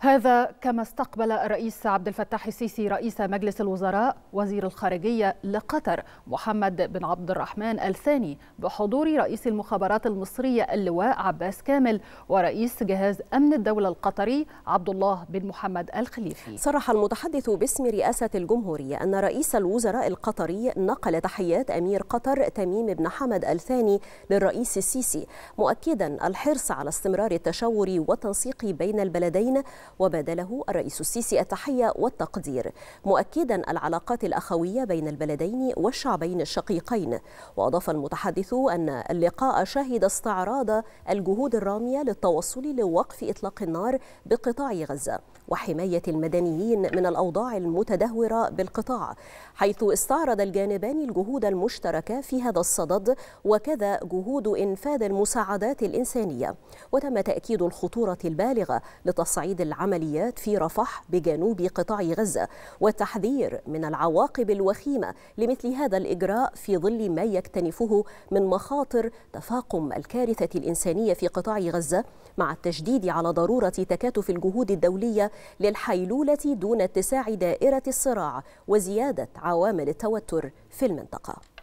هذا كما استقبل الرئيس عبد الفتاح السيسي رئيس مجلس الوزراء وزير الخارجية لقطر محمد بن عبد الرحمن الثاني بحضور رئيس المخابرات المصرية اللواء عباس كامل ورئيس جهاز أمن الدولة القطري عبد الله بن محمد الخليفي صرح المتحدث باسم رئاسة الجمهورية أن رئيس الوزراء القطري نقل تحيات أمير قطر تميم بن حمد الثاني للرئيس السيسي مؤكدا الحرص على استمرار التشاور والتنسيق بين البلدين وبادله الرئيس السيسي التحية والتقدير مؤكدا العلاقات الأخوية بين البلدين والشعبين الشقيقين وأضاف المتحدث أن اللقاء شهد استعراض الجهود الرامية للتوصل لوقف إطلاق النار بقطاع غزة وحماية المدنيين من الأوضاع المتدهورة بالقطاع حيث استعرض الجانبان الجهود المشتركة في هذا الصدد وكذا جهود إنفاذ المساعدات الإنسانية وتم تأكيد الخطورة البالغة لتصعيد العالم العمليات في رفح بجنوب قطاع غزة والتحذير من العواقب الوخيمة لمثل هذا الإجراء في ظل ما يكتنفه من مخاطر تفاقم الكارثة الإنسانية في قطاع غزة مع التشديد على ضرورة تكاتف الجهود الدولية للحيلولة دون اتساع دائرة الصراع وزيادة عوامل التوتر في المنطقة